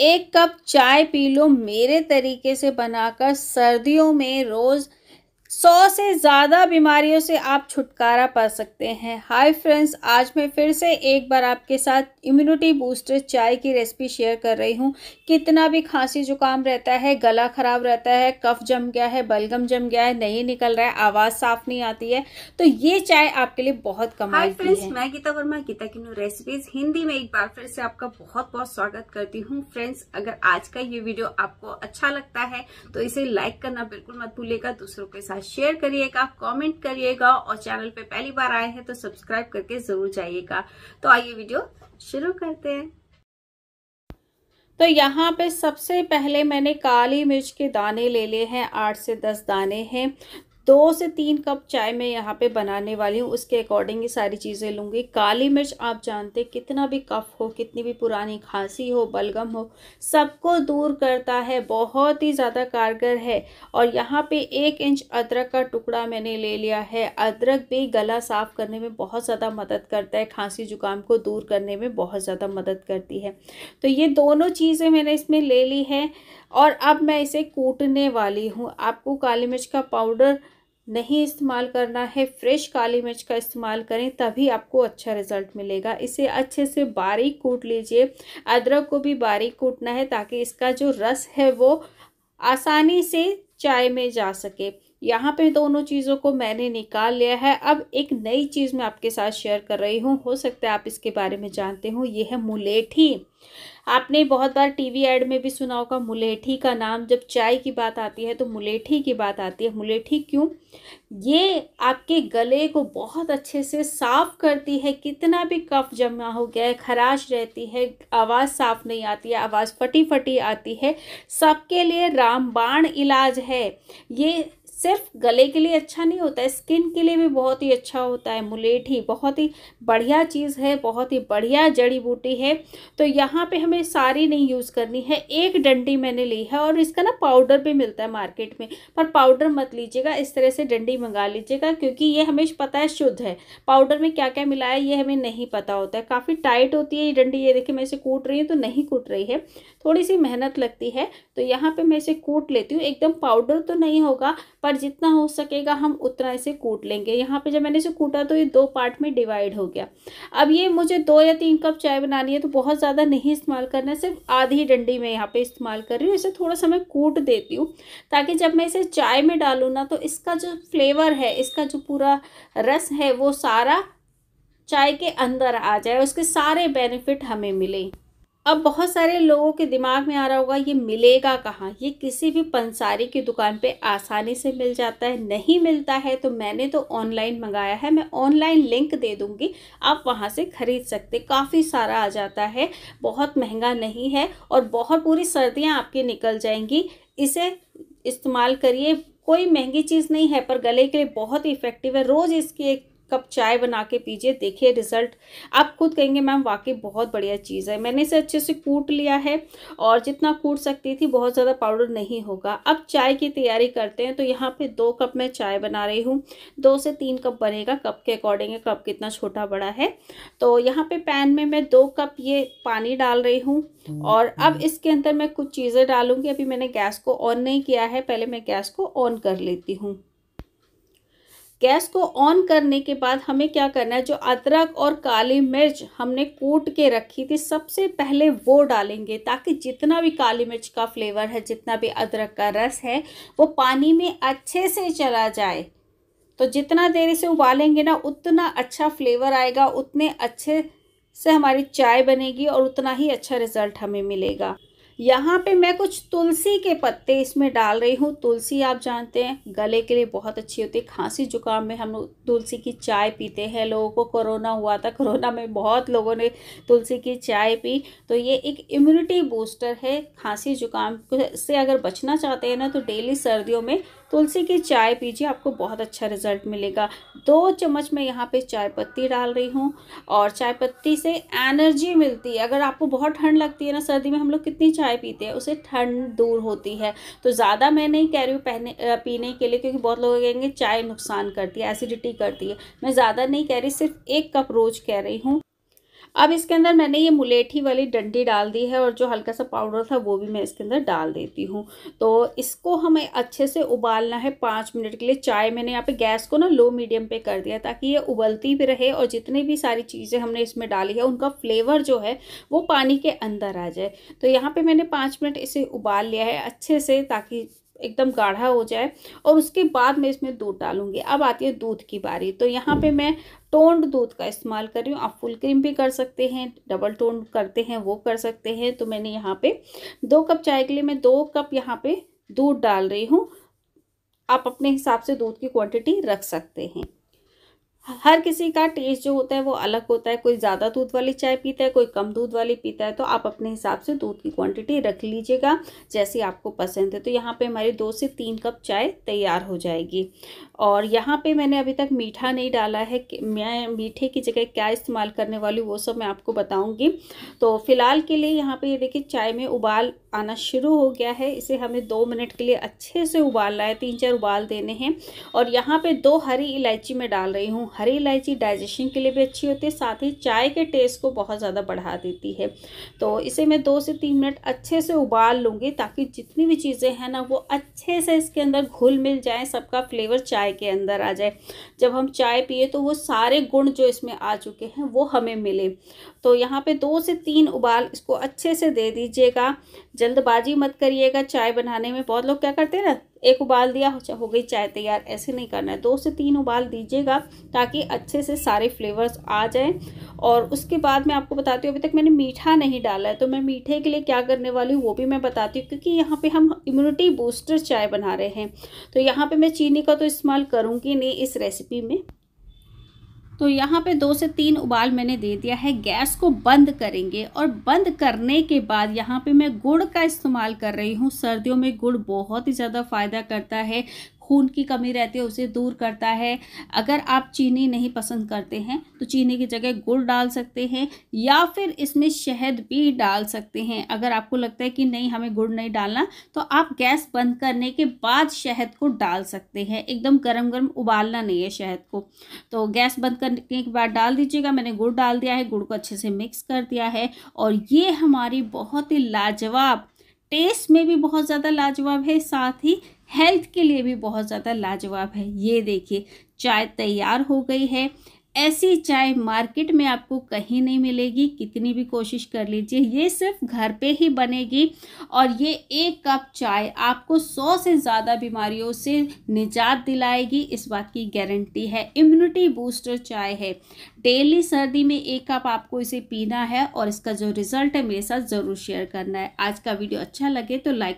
एक कप चाय P low मेरे तरीके से बनाकर सर्दियों में रोज़ सौ से ज़्यादा बीमारियों से आप छुटकारा पा सकते हैं हाय फ्रेंड्स आज मैं फिर से एक बार आपके साथ इम्यूनिटी बूस्टर चाय की रेसिपी शेयर कर रही हूँ कितना भी खांसी जुकाम रहता है गला ख़राब रहता है कफ जम गया है बलगम जम गया है नहीं निकल रहा है आवाज़ साफ नहीं आती है तो ये चाय आपके लिए बहुत कम हाई फ्रेंड्स मैं गीता वर्मा गीता किन्नू रेसिपीज हिंदी में एक बार फिर से आपका बहुत बहुत स्वागत करती हूँ फ्रेंड्स अगर आज का ये वीडियो आपको अच्छा लगता है तो इसे लाइक करना बिल्कुल मत भूलेगा दूसरों के साथ शेयर करिएगा कमेंट करिएगा और चैनल पे पहली बार आए हैं तो सब्सक्राइब करके जरूर जाइएगा तो आइए वीडियो शुरू करते हैं तो यहाँ पे सबसे पहले मैंने काली मिर्च के दाने ले लिए हैं आठ से दस दाने हैं दो से तीन कप चाय मैं यहाँ पे बनाने वाली हूँ उसके अकॉर्डिंग ये सारी चीज़ें लूँगी काली मिर्च आप जानते कितना भी कफ हो कितनी भी पुरानी खांसी हो बलगम हो सबको दूर करता है बहुत ही ज़्यादा कारगर है और यहाँ पे एक इंच अदरक का टुकड़ा मैंने ले लिया है अदरक भी गला साफ़ करने में बहुत ज़्यादा मदद करता है खांसी जुकाम को दूर करने में बहुत ज़्यादा मदद करती है तो ये दोनों चीज़ें मैंने इसमें ले ली है और अब मैं इसे कूटने वाली हूँ आपको काली मिर्च का पाउडर नहीं इस्तेमाल करना है फ्रेश काली मिर्च का इस्तेमाल करें तभी आपको अच्छा रिजल्ट मिलेगा इसे अच्छे से बारीक कूट लीजिए अदरक को भी बारीक कूटना है ताकि इसका जो रस है वो आसानी से चाय में जा सके यहाँ पे दोनों चीज़ों को मैंने निकाल लिया है अब एक नई चीज़ मैं आपके साथ शेयर कर रही हूँ हो सकता है आप इसके बारे में जानते हो ये है मुलेठी आपने बहुत बार टीवी एड में भी सुना होगा मुलेठी का नाम जब चाय की बात आती है तो मुलेठी की बात आती है मुलेठी क्यों ये आपके गले को बहुत अच्छे से साफ़ करती है कितना भी कफ जमा हो गया है खराश रहती है आवाज़ साफ़ नहीं आती है आवाज़ फटी फटी आती है सबके लिए रामबाण इलाज है ये सिर्फ गले के लिए अच्छा नहीं होता है स्किन के लिए भी बहुत ही अच्छा होता है मुलेठी बहुत ही बढ़िया चीज़ है बहुत ही बढ़िया जड़ी बूटी है तो यहाँ पे हमें सारी नहीं यूज़ करनी है एक डंडी मैंने ली है और इसका ना पाउडर भी मिलता है मार्केट में पर पाउडर मत लीजिएगा इस तरह से डंडी मंगा लीजिएगा क्योंकि ये हमें पता है शुद्ध है पाउडर में क्या क्या मिला है ये हमें नहीं पता होता है काफ़ी टाइट होती है ये डंडी ये देखिए मैं इसे कूट रही हूँ तो नहीं कूट रही है थोड़ी सी मेहनत लगती है तो यहाँ पर मैं इसे कूट लेती हूँ एकदम पाउडर तो नहीं होगा पर और जितना हो सकेगा हम उतना इसे कूट लेंगे यहाँ पे जब मैंने इसे कूटा तो ये दो पार्ट में डिवाइड हो गया अब ये मुझे दो या तीन कप चाय बनानी है तो बहुत ज़्यादा नहीं इस्तेमाल करना सिर्फ आधी डंडी में यहाँ पे इस्तेमाल कर रही हूँ इसे थोड़ा सा मैं कूट देती हूँ ताकि जब मैं इसे चाय में डालूँ ना तो इसका जो फ्लेवर है इसका जो पूरा रस है वो सारा चाय के अंदर आ जाए उसके सारे बेनिफिट हमें मिले अब बहुत सारे लोगों के दिमाग में आ रहा होगा ये मिलेगा कहाँ ये किसी भी पंसारी की दुकान पे आसानी से मिल जाता है नहीं मिलता है तो मैंने तो ऑनलाइन मंगाया है मैं ऑनलाइन लिंक दे दूँगी आप वहाँ से ख़रीद सकते काफ़ी सारा आ जाता है बहुत महंगा नहीं है और बहुत पूरी सर्दियाँ आपकी निकल जाएंगी इसे इस्तेमाल करिए कोई महंगी चीज़ नहीं है पर गले के लिए बहुत इफ़ेक्टिव है रोज़ इसकी एक कप चाय बना के पीजिए देखिए रिजल्ट आप खुद कहेंगे मैम वाकई बहुत बढ़िया चीज़ है मैंने इसे अच्छे से कूट लिया है और जितना कूट सकती थी बहुत ज़्यादा पाउडर नहीं होगा अब चाय की तैयारी करते हैं तो यहाँ पे दो कप मैं चाय बना रही हूँ दो से तीन कप बनेगा कप के अकॉर्डिंग कप कितना छोटा बड़ा है तो यहाँ पर पैन में मैं दो कप ये पानी डाल रही हूँ और हम्म, अब हम्म। इसके अंदर मैं कुछ चीज़ें डालूंगी अभी मैंने गैस को ऑन नहीं किया है पहले मैं गैस को ऑन कर लेती हूँ गैस को ऑन करने के बाद हमें क्या करना है जो अदरक और काली मिर्च हमने कूट के रखी थी सबसे पहले वो डालेंगे ताकि जितना भी काली मिर्च का फ्लेवर है जितना भी अदरक का रस है वो पानी में अच्छे से चला जाए तो जितना देर इसे उबालेंगे ना उतना अच्छा फ्लेवर आएगा उतने अच्छे से हमारी चाय बनेगी और उतना ही अच्छा रिज़ल्ट हमें मिलेगा यहाँ पे मैं कुछ तुलसी के पत्ते इसमें डाल रही हूँ तुलसी आप जानते हैं गले के लिए बहुत अच्छी होती है खांसी जुकाम में हम लोग तुलसी की चाय पीते हैं लोगों को कोरोना हुआ था कोरोना में बहुत लोगों ने तुलसी की चाय पी तो ये एक इम्यूनिटी बूस्टर है खांसी जुकाम से अगर बचना चाहते हैं ना तो डेली सर्दियों में तुलसी की चाय पीजिए आपको बहुत अच्छा रिजल्ट मिलेगा दो चम्मच मैं यहाँ पे चाय पत्ती डाल रही हूँ और चाय पत्ती से एनर्जी मिलती है अगर आपको बहुत ठंड लगती है ना सर्दी में हम लोग कितनी चाय पीते हैं उसे ठंड दूर होती है तो ज़्यादा मैं नहीं कह रही हूँ पहने पीने के लिए क्योंकि बहुत लोग कहेंगे चाय नुकसान करती है एसिडिटी करती है मैं ज़्यादा नहीं कह रही सिर्फ एक कप रोज़ कह रही हूँ अब इसके अंदर मैंने ये मुलेठी वाली डंडी डाल दी है और जो हल्का सा पाउडर था वो भी मैं इसके अंदर डाल देती हूँ तो इसको हमें अच्छे से उबालना है पाँच मिनट के लिए चाय मैंने यहाँ पे गैस को ना लो मीडियम पे कर दिया ताकि ये उबलती भी रहे और जितनी भी सारी चीज़ें हमने इसमें डाली है उनका फ्लेवर जो है वो पानी के अंदर आ जाए तो यहाँ पर मैंने पाँच मिनट इसे उबाल लिया है अच्छे से ताकि एकदम गाढ़ा हो जाए और उसके बाद मैं इसमें दूध डालूंगी अब आती है दूध की बारी तो यहाँ पे मैं टोंड दूध का इस्तेमाल कर रही हूँ आप फुल क्रीम भी कर सकते हैं डबल टोंड करते हैं वो कर सकते हैं तो मैंने यहाँ पे दो कप चाय के लिए मैं दो कप यहाँ पे दूध डाल रही हूँ आप अपने हिसाब से दूध की क्वांटिटी रख सकते हैं हर किसी का टेस्ट जो होता है वो अलग होता है कोई ज़्यादा दूध वाली चाय पीता है कोई कम दूध वाली पीता है तो आप अपने हिसाब से दूध की क्वांटिटी रख लीजिएगा जैसी आपको पसंद है तो यहाँ पे हमारी दो से तीन कप चाय तैयार हो जाएगी और यहाँ पे मैंने अभी तक मीठा नहीं डाला है मैं मीठे की जगह क्या इस्तेमाल करने वाली वो सब मैं आपको बताऊँगी तो फ़िलहाल के लिए यहाँ पर ये देखिए चाय में उबाल आना शुरू हो गया है इसे हमें दो मिनट के लिए अच्छे से उबालना है तीन चार उबाल देने हैं और यहाँ पर दो हरी इलायची मैं डाल रही हूँ हरी इलायची डाइजेशन के लिए भी अच्छी होती है साथ ही चाय के टेस्ट को बहुत ज़्यादा बढ़ा देती है तो इसे मैं दो से तीन मिनट अच्छे से उबाल लूँगी ताकि जितनी भी चीज़ें हैं ना वो अच्छे से इसके अंदर घुल मिल जाए सबका फ्लेवर चाय के अंदर आ जाए जब हम चाय पिए तो वो सारे गुण जो इसमें आ चुके हैं वो हमें मिले तो यहाँ पर दो से तीन उबाल इसको अच्छे से दे दीजिएगा जल्दबाजी मत करिएगा चाय बनाने में बहुत लोग क्या करते हैं ना एक उबाल दिया अच्छा, हो गई चाय तैयार ऐसे नहीं करना है दो से तीन उबाल दीजिएगा ताकि अच्छे से सारे फ्लेवर्स आ जाएँ और उसके बाद मैं आपको बताती हूँ अभी तक मैंने मीठा नहीं डाला है तो मैं मीठे के लिए क्या करने वाली हूँ वो भी मैं बताती हूँ क्योंकि यहाँ पर हम इम्यूनिटी बूस्टर चाय बना रहे हैं तो यहाँ पर मैं चीनी का तो इस्तेमाल करूँगी नहीं इस रेसिपी में तो यहाँ पे दो से तीन उबाल मैंने दे दिया है गैस को बंद करेंगे और बंद करने के बाद यहाँ पे मैं गुड़ का इस्तेमाल कर रही हूँ सर्दियों में गुड़ बहुत ही ज़्यादा फ़ायदा करता है खून की कमी रहती है उसे दूर करता है अगर आप चीनी नहीं पसंद करते हैं तो चीनी की जगह गुड़ डाल सकते हैं या फिर इसमें शहद भी डाल सकते हैं अगर आपको लगता है कि नहीं हमें गुड़ नहीं डालना तो आप गैस बंद करने के बाद शहद को डाल सकते हैं एकदम गर्म गर्म उबालना नहीं है शहद को तो गैस बंद करने के बाद डाल दीजिएगा मैंने गुड़ डाल दिया है गुड़ को अच्छे से मिक्स कर दिया है और ये हमारी बहुत ही लाजवाब टेस्ट में भी बहुत ज़्यादा लाजवाब है साथ ही हेल्थ के लिए भी बहुत ज़्यादा लाजवाब है ये देखिए चाय तैयार हो गई है ऐसी चाय मार्केट में आपको कहीं नहीं मिलेगी कितनी भी कोशिश कर लीजिए ये सिर्फ घर पे ही बनेगी और ये एक कप चाय आपको सौ से ज़्यादा बीमारियों से निजात दिलाएगी इस बात की गारंटी है इम्यूनिटी बूस्टर चाय है डेली सर्दी में एक कप आपको इसे पीना है और इसका जो रिज़ल्ट है मेरे साथ ज़रूर शेयर करना है आज का वीडियो अच्छा लगे तो लाइक